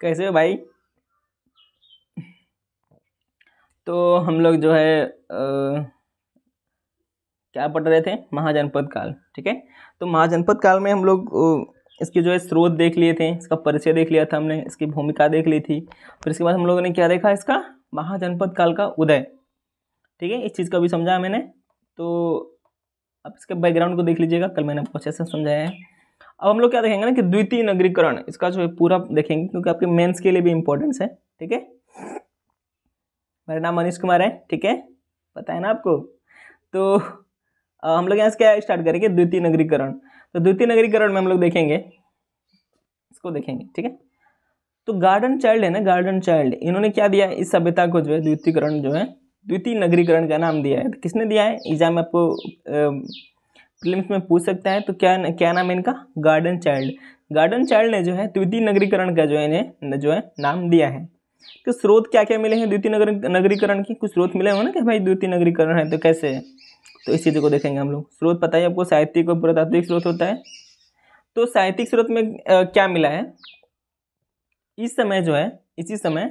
कैसे हो भाई तो हम लोग जो है आ, क्या पढ़ रहे थे महाजनपद काल ठीक है तो महाजनपद काल में हम लोग इसके जो है स्रोत देख लिए थे इसका परिचय देख लिया था हमने इसकी भूमिका देख ली थी फिर इसके बाद हम लोगों ने क्या देखा इसका महाजनपद काल का उदय ठीक है इस चीज़ का भी समझा मैंने तो आप इसके बैकग्राउंड को देख लीजिएगा कल मैंने आपको अच्छे से समझाया है अब हम लोग क्या देखेंगे ना कि द्वितीय नगरीकरण इसका जो है पूरा देखेंगे क्योंकि आपके मेंस के लिए भी इंपॉर्टेंस है ठीक है मेरा नाम मनीष कुमार है ठीक है पता है ना आपको तो आ, हम लोग यहाँ से क्या स्टार्ट करेंगे द्वितीय नगरीकरण तो द्वितीय नगरीकरण में हम लोग देखेंगे इसको देखेंगे ठीक है तो गार्डन चाइल्ड है ना गार्डन चाइल्ड इन्होंने क्या दिया इस सभ्यता को जो है द्वितीयकरण जो है द्वितीय नगरीकरण का नाम दिया है तो किसने दिया है एग्जाम में आपको प्रिलिम्स में पूछ सकता है तो क्या क्या नाम है इनका गार्डन चाइल्ड गार्डन चाइल्ड ने जो है द्वितीय नगरीकरण का जो है इन्हें जो है नाम दिया है तो स्रोत क्या क्या मिले हैं द्वितीय नगर नगरीकरण के कुछ स्रोत मिले हुए ना कि भाई द्वितीय नगरीकरण है तो कैसे है तो इस चीज़ को देखेंगे हम लोग स्रोत पता ही आपको साहित्यिक और पुरातात्विक स्रोत होता है तो साहित्यिक स्रोत में क्या मिला है इस समय जो है इसी समय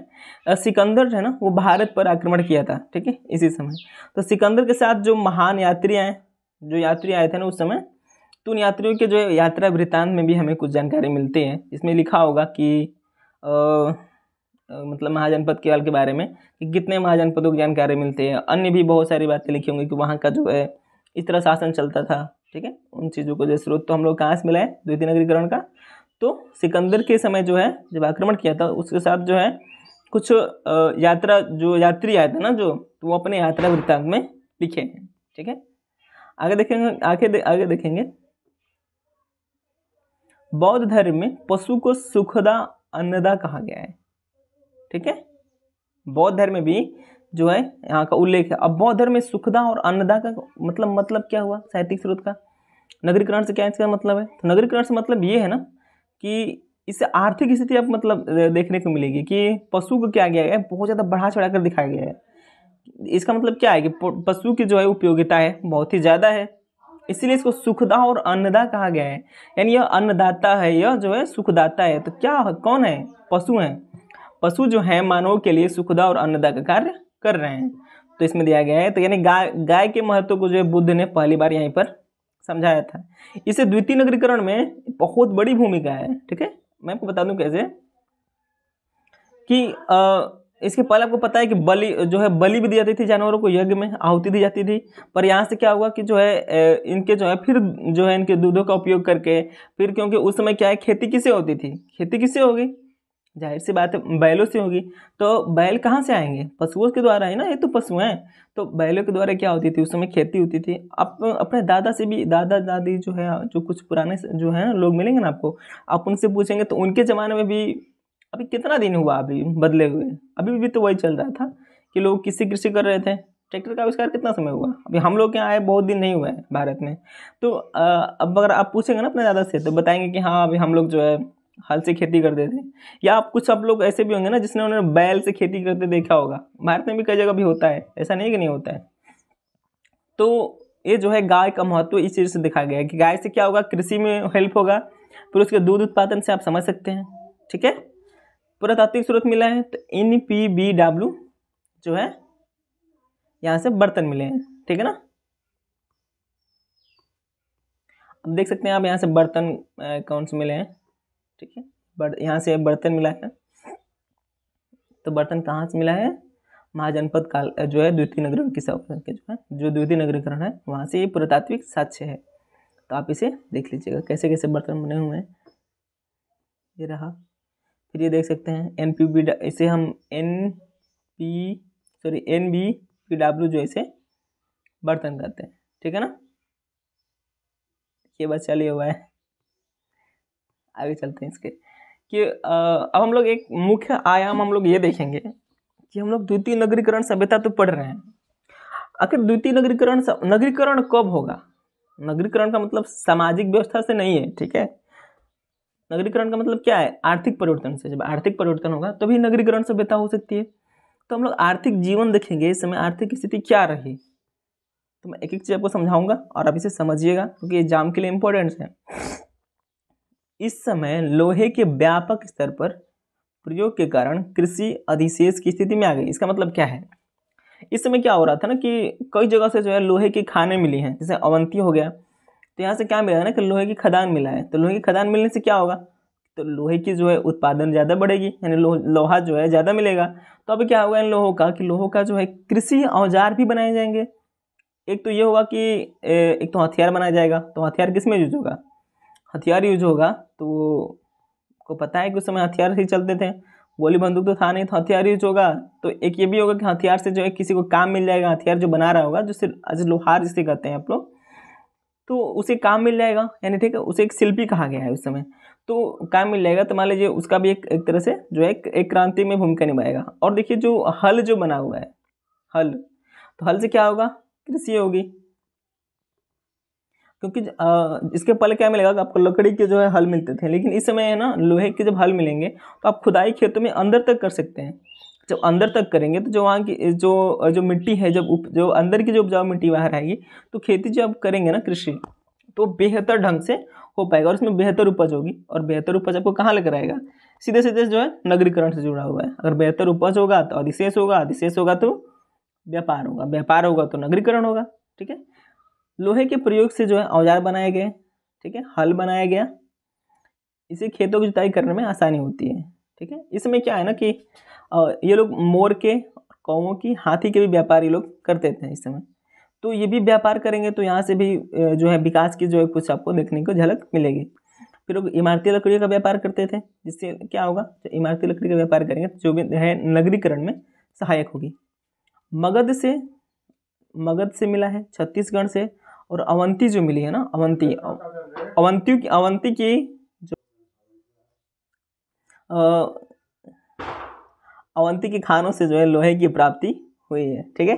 सिकंदर जो है ना वो भारत पर आक्रमण किया था ठीक है इसी समय तो सिकंदर के साथ जो महान यात्री आए जो यात्री आए थे ना उस समय तो उन यात्रियों के जो यात्रा वृत्तांत में भी हमें कुछ जानकारी मिलती है इसमें लिखा होगा कि आ, मतलब महाजनपद केवल के बारे में कि कितने महाजनपदों की जानकारी मिलती है अन्य भी बहुत सारी बातें लिखी होंगी कि वहाँ का जो है इस तरह शासन चलता था ठीक है उन चीज़ों को जो स्रोत तो हम लोग कहाँ से मिला है द्वितीय नगरीकरण का तो सिकंदर के समय जो है जब आक्रमण किया था उसके साथ जो है कुछ यात्रा जो यात्री आए थे ना जो तो वो अपने यात्रा वृत्तांत में लिखे हैं ठीक है आगे देखेंगे आगे दे, आगे देखेंगे बौद्ध धर्म में पशु को सुखदा अन्नदा कहा गया है ठीक है बौद्ध धर्म में भी जो है यहाँ का उल्लेख है अब बौद्ध धर्म में सुखदा और अन्नदा का मतलब मतलब क्या हुआ साहित्यिक स्रोत का नगरीकरण से क्या इसका मतलब है तो नगरीकरण से मतलब ये है ना कि इससे आर्थिक स्थिति अब मतलब देखने को मिलेगी कि पशु को क्या गया है बहुत ज़्यादा बढ़ा चढ़ा कर दिखाया गया है इसका मतलब क्या है कि पशु की जो है उपयोगिता है बहुत ही ज़्यादा है इसीलिए इसको सुखदा और अन्नदा कहा गया है यानी यह अन्नदाता है यह जो है सुखदाता है तो क्या कौन है पशु हैं पशु जो है मानव के लिए सुखदा और अन्नदा का कार्य कर रहे हैं तो इसमें दिया गया है तो यानी गाय गाय के महत्व को जो है बुद्ध ने पहली बार यहीं पर समझाया था इसे द्वितीय नगरीकरण में बहुत बड़ी भूमिका है ठीक है मैं आपको बता दूं कैसे कि आ, इसके पहले आपको पता है कि बलि जो है बलि भी दी जाती थी जानवरों को यज्ञ में आहुति दी जाती थी पर यहाँ से क्या हुआ कि जो है इनके जो है फिर जो है इनके दूधों का उपयोग करके फिर क्योंकि उस समय क्या है खेती किसे होती थी खेती किसे होगी जाहिर सी बात है बैलों से होगी तो बैल कहाँ से आएंगे पशुओं के द्वारा है ना ये तो पशु हैं तो बैलों के द्वारा क्या होती थी उस समय खेती होती थी आप अपने दादा से भी दादा दादी जो है जो कुछ पुराने जो है लोग मिलेंगे ना आपको आप उनसे पूछेंगे तो उनके ज़माने में भी अभी कितना दिन हुआ अभी बदले हुए अभी भी तो वही चल रहा था कि लोग किससे कृषि कर रहे थे ट्रैक्टर का आविष्कार कितना समय हुआ अभी हम लोग यहाँ आए बहुत दिन नहीं हुआ है भारत में तो अब अगर आप पूछेंगे ना अपने दादा से तो बताएंगे कि हाँ अभी हम लोग जो है हल से खेती करते थे या आप कुछ आप लोग ऐसे भी होंगे ना जिसने उन्होंने बैल से खेती करते देखा होगा भारत में भी कई जगह भी होता है ऐसा नहीं कि नहीं होता है तो ये जो है गाय का महत्व इस चीज़ से दिखा गया है कि गाय से क्या होगा कृषि में हेल्प होगा फिर उसके दूध उत्पादन से आप समझ सकते हैं ठीक है पुरातात्विक स्रोत मिला है तो एन पी बी डब्ल्यू जो है यहाँ से बर्तन मिले हैं ठीक है ना अब देख सकते हैं आप यहाँ से बर्तन कौन से मिले हैं ठीक है यहाँ से बर्तन मिला है तो बर्तन कहाँ से मिला है महाजनपद काल जो है द्वितीय नगर की के जो है जो द्वितीय नगरीकरण है वहाँ से ये पुरातात्विक साक्ष्य है तो आप इसे देख लीजिएगा कैसे कैसे बर्तन बने हुए हैं ये रहा फिर ये देख सकते हैं एन पी बी इसे हम N P sorry N B P W जो इसे बर्तन करते हैं ठीक है ना ये बस चलिए हुआ है आगे चलते हैं इसके कि अब हम लोग एक मुख्य आयाम हम लोग ये देखेंगे कि हम लोग द्वितीय नगरीकरण सभ्यता तो पढ़ रहे हैं आखिर द्वितीय नगरीकरण नगरीकरण कब होगा नगरीकरण का मतलब सामाजिक व्यवस्था से नहीं है ठीक है नगरीकरण का मतलब क्या है आर्थिक परिवर्तन से जब आर्थिक परिवर्तन होगा तभी तो नगरीकरण सभ्यता हो सकती है तो हम लोग आर्थिक जीवन देखेंगे इस समय आर्थिक स्थिति क्या रही तो मैं एक एक चीज़ आपको समझाऊंगा और आप इसे समझिएगा क्योंकि ये एग्जाम के लिए इम्पोर्टेंट है इस समय लोहे के व्यापक स्तर पर प्रयोग के कारण कृषि अधिशेष की स्थिति में आ गई इसका मतलब क्या है इस समय क्या हो रहा था ना कि कई जगह से जो है लोहे के खाने मिली हैं जैसे अवंती हो गया तो यहाँ से क्या मिला है ना कि लोहे की खदान मिला है तो लोहे की खदान मिलने से क्या होगा तो लोहे की जो है उत्पादन ज़्यादा बढ़ेगी यानी लो, लोहा जो है ज़्यादा मिलेगा तो अब क्या होगा इन लोहों का कि लोहों का जो है कृषि औजार भी बनाए जाएंगे एक तो ये होगा कि एक तो हथियार बनाया जाएगा तो हथियार किस में यूज होगा हथियार यूज होगा तो को पता है कि उस समय हथियार से चलते थे गोली बंदूक तो था नहीं तो हथियार यूज होगा तो एक ये भी होगा कि हथियार से जो है किसी को काम मिल जाएगा हथियार जो बना रहा होगा जो सिर्फ लोहार जिसे कहते हैं आप लोग तो उसे काम मिल जाएगा यानी ठीक है उसे एक शिल्पी कहा गया है उस समय तो काम मिल जाएगा तो मान लीजिए उसका भी एक एक तरह से जो है एक, एक क्रांति में भूमिका निभाएगा और देखिए जो हल जो बना हुआ है हल तो हल से क्या होगा कृषि होगी क्योंकि इसके पहले क्या मिलेगा आपको लकड़ी के जो है हल मिलते थे लेकिन इस समय है ना लोहे के जब हल मिलेंगे तो आप खुदाई खेतों में अंदर तक कर सकते हैं जब अंदर तक करेंगे तो जो वहाँ की जो जो मिट्टी है जब उप जो अंदर की जो उपजाऊ मिट्टी बाहर आएगी तो खेती जब करेंगे ना कृषि तो बेहतर ढंग से हो पाएगा और इसमें बेहतर उपज होगी और बेहतर उपज आपको कहाँ लेकर आएगा सीधे सीधे जो है नगरीकरण से जुड़ा हुआ है अगर बेहतर उपज होगा तो अधिशेष होगा अधिशेष होगा तो व्यापार होगा व्यापार होगा तो नगरीकरण होगा ठीक है लोहे के प्रयोग से जो है औजार बनाए गए ठीक है हल बनाया गया इसे खेतों की जुताई करने में आसानी होती है ठीक है इसमें क्या है ना कि ये लोग मोर के कौओं की हाथी के भी व्यापार ये लोग करते थे इस समय तो ये भी व्यापार करेंगे तो यहाँ से भी जो है विकास की जो है कुछ आपको देखने को झलक मिलेगी फिर लोग इमारती लकड़ी का व्यापार करते थे जिससे क्या होगा तो इमारती लकड़ी का व्यापार करेंगे तो जो भी है नगरीकरण में सहायक होगी मगध से मगध से मिला है छत्तीसगढ़ से और अवंती जो मिली है ना अवंती अवंती की अवंती की जो अवंती के खानों से जो है लोहे की प्राप्ति हुई है ठीक है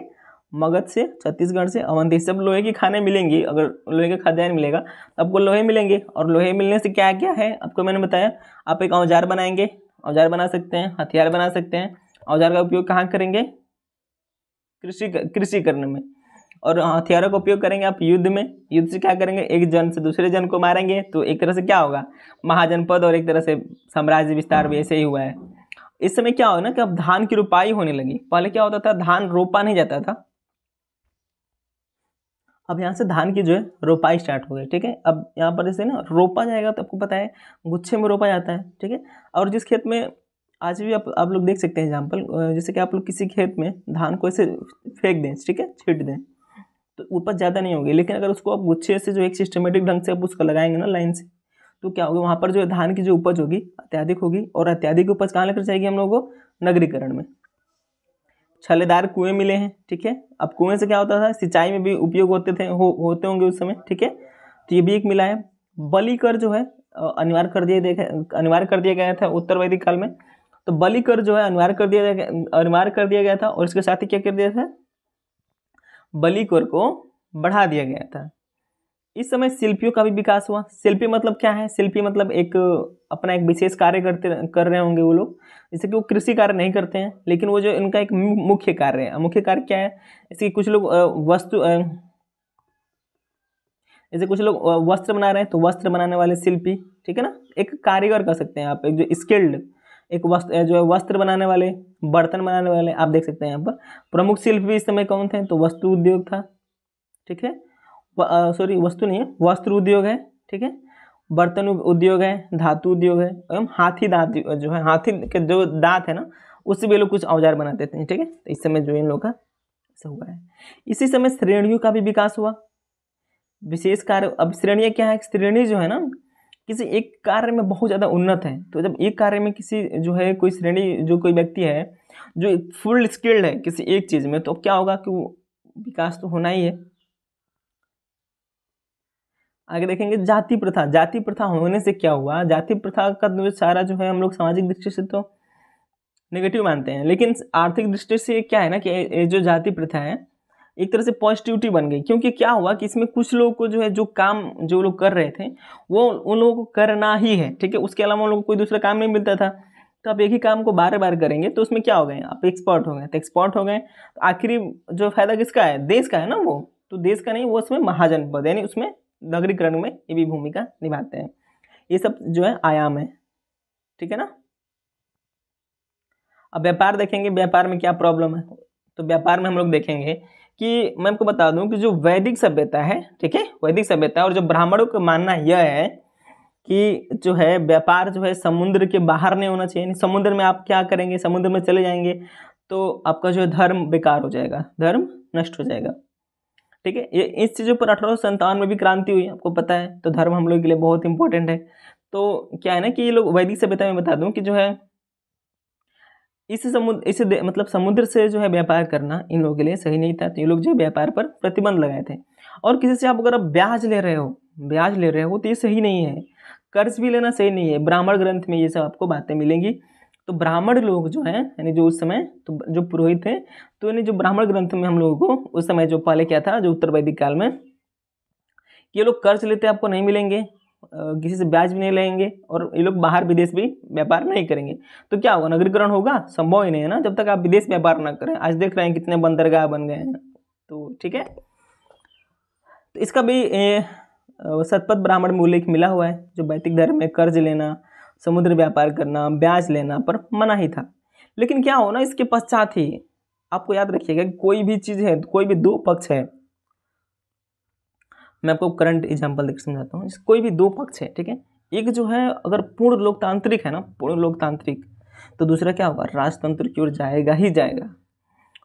मगध से छत्तीसगढ़ से अवंती सब लोहे के खाने मिलेंगी अगर लोहे का खाद्यान्न मिलेगा तो आपको लोहे मिलेंगे और लोहे मिलने से क्या क्या है आपको मैंने बताया आप एक औजार बनाएंगे औजार बना सकते हैं हथियार बना सकते हैं औजार का उपयोग कहाँ करेंगे कृषि कृषि करने में और हथियारों का उपयोग करेंगे आप युद्ध में युद्ध से क्या करेंगे एक जन से दूसरे जन को मारेंगे तो एक तरह से क्या होगा महाजनपद और एक तरह से साम्राज्य विस्तार भी ऐसे ही हुआ है इस समय क्या हो ना कि अब धान की रोपाई होने लगी पहले क्या होता था धान रोपा नहीं जाता था अब यहाँ से धान की जो है रोपाई स्टार्ट हो गई ठीक है अब यहाँ पर जैसे ना रोपा जाएगा तो आपको पता है गुच्छे में रोपा जाता है ठीक है और जिस खेत में आज भी आप आप लोग देख सकते हैं एग्जाम्पल जैसे कि आप लोग किसी खेत में धान को ऐसे फेंक दें ठीक है छीट दें तो उपज ज़्यादा नहीं होगी लेकिन अगर उसको आप गुच्छे से जो एक सिस्टमेटिक ढंग से आप उसको लगाएंगे ना लाइन से तो क्या होगा वहाँ पर जो धान की जो उपज होगी अत्याधिक होगी और अत्याधिक उपज कहाँ लेकर जाएगी हम लोगों को नगरीकरण में छलेदार कुएं मिले हैं ठीक है अब कुएं से क्या होता था सिंचाई में भी उपयोग होते थे हो होते होंगे उस समय ठीक है तो ये भी एक मिला है बलि कर जो है अनिवार्य कर दिया देखा अनिवार्य कर दिया गया था उत्तर वैदिक काल में तो बलि कर जो है अनिवार्य कर दिया अनिवार्य कर दिया गया था और इसके साथ ही क्या कर दिया था बलि कर को बढ़ा दिया गया था इस समय शिल्पियों का भी विकास हुआ शिल्पी मतलब क्या है शिल्पी मतलब एक अपना एक विशेष कार्य करते कर रहे होंगे वो लोग जैसे कि वो कृषि कार्य नहीं करते हैं लेकिन वो जो इनका एक मुख्य कार्य है मुख्य कार्य क्या है जैसे कुछ लोग वस्तु जैसे कुछ लोग वस्त्र बना रहे हैं तो वस्त्र बनाने वाले शिल्पी ठीक है ना एक कारीगर कह सकते हैं आप एक जो स्किल्ड एक वस्त्र जो है वस्त्र बनाने वाले बर्तन बनाने वाले आप देख सकते हैं यहाँ पर प्रमुख शिल्पी इस समय कौन थे तो वस्तु उद्योग था ठीक है सॉरी वस्तु नहीं है वस्त्र उद्योग है ठीक है बर्तन उद्योग है धातु उद्योग है एवं हाथी दांत जो है हाथी के जो दांत है ना उससे भी लोग कुछ औजार बना देते हैं ठीक है तो इस समय जो इन लोग का ऐसा हुआ है इसी समय श्रेणियों का भी विकास हुआ विशेष कार्य अब श्रेणियाँ क्या है श्रेणी जो है ना किसी एक कार्य में बहुत ज़्यादा उन्नत है तो जब एक कार्य में किसी जो है कोई श्रेणी जो कोई व्यक्ति है जो फुल स्किल्ड है किसी एक चीज़ में तो क्या होगा कि वो विकास तो होना ही है आगे देखेंगे जाति प्रथा जाति प्रथा होने से क्या हुआ जाति प्रथा का सारा जो है हम लोग सामाजिक दृष्टि से तो नेगेटिव मानते हैं लेकिन आर्थिक दृष्टि से क्या है ना कि जो जाति प्रथा है एक तरह से पॉजिटिविटी बन गई क्योंकि क्या हुआ कि इसमें कुछ लोगों को जो है जो काम जो लोग कर रहे थे वो उन लोगों को करना ही है ठीक है उसके अलावा उन लोगों को कोई दूसरा काम नहीं मिलता था तो आप एक ही काम को बार बार करेंगे तो उसमें क्या हो गए आप एक्सपर्ट हो गए तो एक्सपर्ट हो गए तो आखिरी जो फायदा किसका है देश का है ना वो तो देश का नहीं वो उसमें महाजनपद यानी उसमें नगरीकरण में ये भी भूमिका निभाते हैं ये सब जो है आयाम है ठीक है ना अब व्यापार देखेंगे व्यापार में क्या प्रॉब्लम है तो व्यापार में हम लोग देखेंगे कि मैं आपको बता दूं कि जो वैदिक सभ्यता है ठीक है वैदिक सभ्यता और जो ब्राह्मणों का मानना यह है कि जो है व्यापार जो है समुद्र के बाहर नहीं होना चाहिए समुद्र में आप क्या करेंगे समुद्र में चले जाएंगे तो आपका जो है धर्म बेकार हो जाएगा धर्म नष्ट हो जाएगा ठीक है ये इस चीज़ों पर अठारह में भी क्रांति हुई आपको पता है तो धर्म हम लोग के लिए बहुत इंपॉर्टेंट है तो क्या है ना कि ये लोग वैदिक सभ्यता में बता दूं कि जो है इस समुद्र इस मतलब समुद्र से जो है व्यापार करना इन लोगों के लिए सही नहीं था तो ये लोग जो है व्यापार पर प्रतिबंध लगाए थे और किसी से आप अगर आप ब्याज ले रहे हो ब्याज ले रहे हो तो ये सही नहीं है कर्ज भी लेना सही नहीं है ब्राह्मण ग्रंथ में ये सब आपको बातें मिलेंगी तो ब्राह्मण लोग जो हैं यानी जो उस समय तो जो पुरोहित थे तो यानी जो ब्राह्मण ग्रंथ में हम लोगों को उस समय जो पहले क्या था जो उत्तर वैदिक काल में ये लोग कर्ज लेते आपको नहीं मिलेंगे किसी से ब्याज भी नहीं लेंगे और ये लोग बाहर विदेश भी व्यापार नहीं करेंगे तो क्या होगा नगरीकरण होगा संभव ही नहीं है ना जब तक आप विदेश व्यापार ना करें आज देख रहे हैं कितने बंदरगाह बन गए हैं तो ठीक है तो इसका भी सतपथ ब्राह्मण में उल्लेख मिला हुआ है जो वैदिक धर्म में कर्ज लेना समुद्र व्यापार करना ब्याज लेना पर मना ही था लेकिन क्या हो ना इसके पश्चात ही आपको याद रखिएगा कोई भी चीज़ है कोई भी दो पक्ष है मैं आपको करंट एग्जाम्पल देख समझाता हूँ कोई भी दो पक्ष है ठीक है एक जो है अगर पूर्ण लोकतांत्रिक है ना पूर्ण लोकतांत्रिक तो दूसरा क्या होगा राजतंत्र की ओर जाएगा ही जाएगा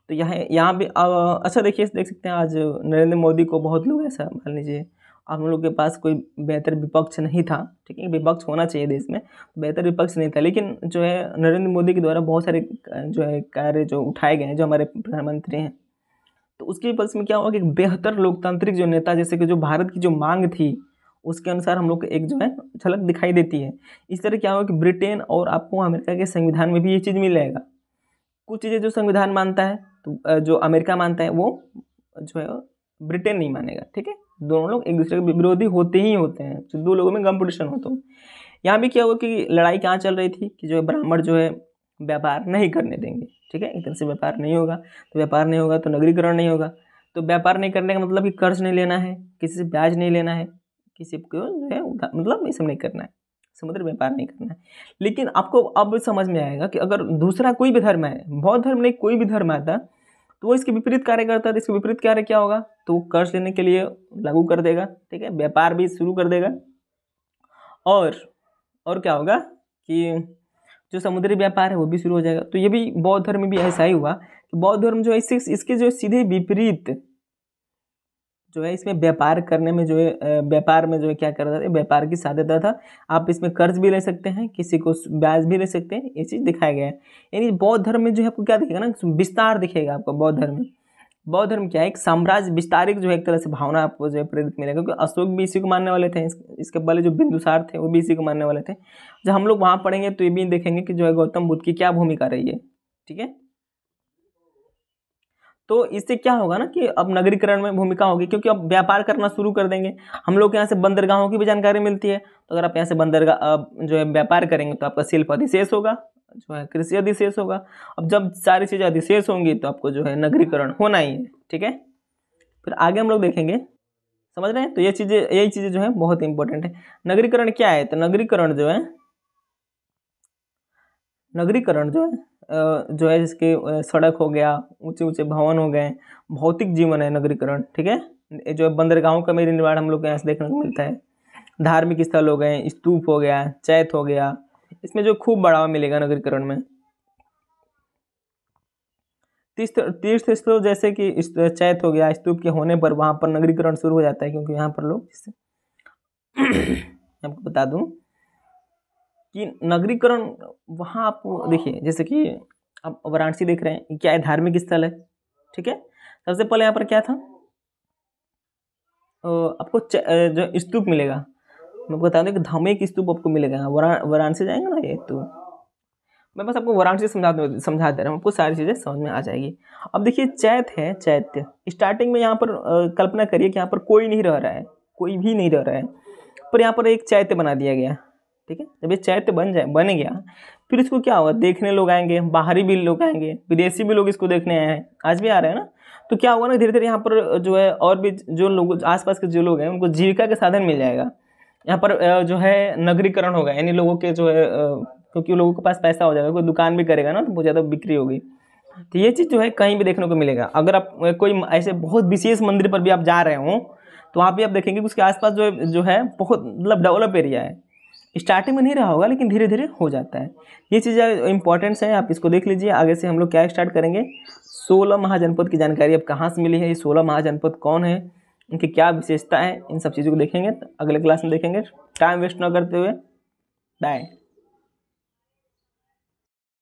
तो यहाँ यहाँ भी अच्छा देखिए देख सकते हैं आज नरेंद्र मोदी को बहुत लोग ऐसा मान लीजिए आप लोग के पास कोई बेहतर विपक्ष नहीं था ठीक है विपक्ष होना चाहिए देश में तो बेहतर विपक्ष नहीं था लेकिन जो है नरेंद्र मोदी के द्वारा बहुत सारे जो है कार्य जो उठाए गए हैं जो हमारे प्रधानमंत्री हैं तो उसके विपक्ष में क्या हुआ कि बेहतर लोकतांत्रिक जो नेता जैसे कि जो भारत की जो मांग थी उसके अनुसार हम लोग को एक जो है झलक दिखाई देती है इस तरह क्या हुआ कि ब्रिटेन और आपको अमेरिका के संविधान में भी ये चीज़ मिल जाएगा कुछ चीज़ें जो संविधान मानता है तो जो अमेरिका मानता है वो जो है ब्रिटेन नहीं मानेगा ठीक है दोनों लोग एक दूसरे के विरोधी होते ही होते हैं तो दो लोगों में कंपटीशन हो तो यहाँ भी क्या हुआ कि लड़ाई कहाँ चल रही थी कि जो ब्राह्मण जो है व्यापार नहीं करने देंगे ठीक है एक तरह से व्यापार नहीं होगा तो व्यापार नहीं होगा तो नगरीकरण नहीं होगा तो व्यापार नहीं करने का मतलब कि कर्ज नहीं लेना है किसी से ब्याज नहीं लेना है किसी को जो है मतलब ये सब नहीं करना है समुद्र व्यापार नहीं करना है लेकिन आपको अब समझ में आएगा कि अगर दूसरा कोई भी धर्म है बौद्ध धर्म नहीं कोई भी धर्म आता तो वो इसके विपरीत कार्य करता है तो इसके विपरीत कार्य क्या होगा तो वो कर्ज लेने के लिए लागू कर देगा ठीक है व्यापार भी शुरू कर देगा और और क्या होगा कि जो समुद्री व्यापार है वो भी शुरू हो जाएगा तो ये भी बौद्ध धर्म भी ऐसा ही हुआ कि बौद्ध धर्म जो है इससे इसके जो सीधे विपरीत जो है इसमें व्यापार करने में जो है व्यापार में जो है क्या करता था व्यापार की साध्यता था आप इसमें कर्ज भी ले सकते हैं किसी को ब्याज भी ले सकते हैं ये चीज़ दिखाया गया है यानी बौद्ध धर्म में जो है आपको क्या दिखेगा ना विस्तार दिखेगा आपको बौद्ध धर्म में बौद्ध धर्म क्या है एक साम्राज्य विस्तारिक जो है एक तरह से भावना आपको जो है प्रेरित मिलेगा क्योंकि अशोक भी इसी को मानने वाले थे इसके पहले जो बिंदुसार थे वो भी इसी को मानने वाले थे जब हम लोग वहाँ पढ़ेंगे तो ये भी देखेंगे कि जो है गौतम बुद्ध की क्या भूमिका रही है ठीक है तो इससे क्या होगा ना कि अब नगरीकरण में भूमिका होगी क्योंकि अब व्यापार करना शुरू कर देंगे हम लोग यहाँ से बंदरगाहों की भी जानकारी मिलती है तो अगर आप यहाँ से बंदरगाह जो है व्यापार करेंगे तो आपका शिल्प अधिशेष होगा जो है कृषि अधिशेष होगा अब जब सारी चीज़ें अधिशेष होंगी तो आपको जो है नगरीकरण होना ही है ठीक है फिर आगे हम लोग देखेंगे समझ रहे हैं तो ये चीज़ें यही चीज़ें जो है बहुत इंपॉर्टेंट है नगरीकरण क्या है तो नगरीकरण जो है नगरीकरण जो है जो है जिसके सड़क हो गया ऊंचे ऊंचे भवन हो गए भौतिक जीवन है नगरीकरण ठीक है जो है बंदरगाहों का मेरी निर्माण हम लोग को यहाँ से देखने को मिलता है धार्मिक स्थल हो गए स्तूप हो गया चैत हो गया इसमें जो खूब बढ़ावा मिलेगा नगरीकरण में तीर्थ तीर्थ स्थल जैसे कि चैत हो गया स्तूप के होने पर वहां पर नगरीकरण शुरू हो जाता है क्योंकि यहाँ पर लोग आपको बता दूं कि नगरीकरण वहां आप देखिए जैसे कि आप वाराणसी देख रहे हैं क्या है धार्मिक स्थल है ठीक है सबसे पहले यहाँ पर क्या था आपको जो स्तूप मिलेगा मैं आपको बता दूँ कि धामे की स्तूप आपको मिलेगा हाँ, वाराणसी जाएंगे ना ये तो मैं बस आपको वाराणसी समझा समझा दे रहा हूँ आपको सारी चीज़ें समझ में आ जाएगी अब देखिए चैत है चैत्य स्टार्टिंग में यहाँ पर कल्पना करिए कि यहाँ पर कोई नहीं रह रहा है कोई भी नहीं रह रहा है पर यहाँ पर एक चैत्य बना दिया गया ठीक है जब ये चैत्य बन जाए बन गया फिर इसको क्या होगा देखने लोग आएंगे बाहरी भी लोग आएंगे विदेशी भी लोग इसको देखने आए हैं आज भी आ रहे हैं ना तो क्या होगा ना धीरे धीरे यहाँ पर जो है और भी जो लोग आसपास के जो लोग हैं उनको जीविका के साधन मिल जाएगा यहाँ पर जो है नगरीकरण होगा यानी लोगों के जो है क्योंकि लोगों के पास पैसा हो जाएगा कोई दुकान भी करेगा ना तो बहुत ज़्यादा बिक्री होगी तो ये चीज़ जो है कहीं भी देखने को मिलेगा अगर आप कोई ऐसे बहुत विशेष मंदिर पर भी आप जा रहे हो तो वहाँ भी आप देखेंगे कि उसके आसपास जो है जो है बहुत मतलब डेवलप एरिया है स्टार्टिंग में नहीं रहा होगा लेकिन धीरे धीरे हो जाता है ये चीज़ें इंपॉर्टेंट्स है आप इसको देख लीजिए आगे से हम लोग क्या स्टार्ट करेंगे सोलह महाजनपद की जानकारी अब कहाँ से मिली है ये सोलह महाजनपद कौन है इनकी क्या विशेषता है इन सब चीज़ों को देखेंगे तो अगले क्लास में देखेंगे टाइम वेस्ट ना करते हुए बाय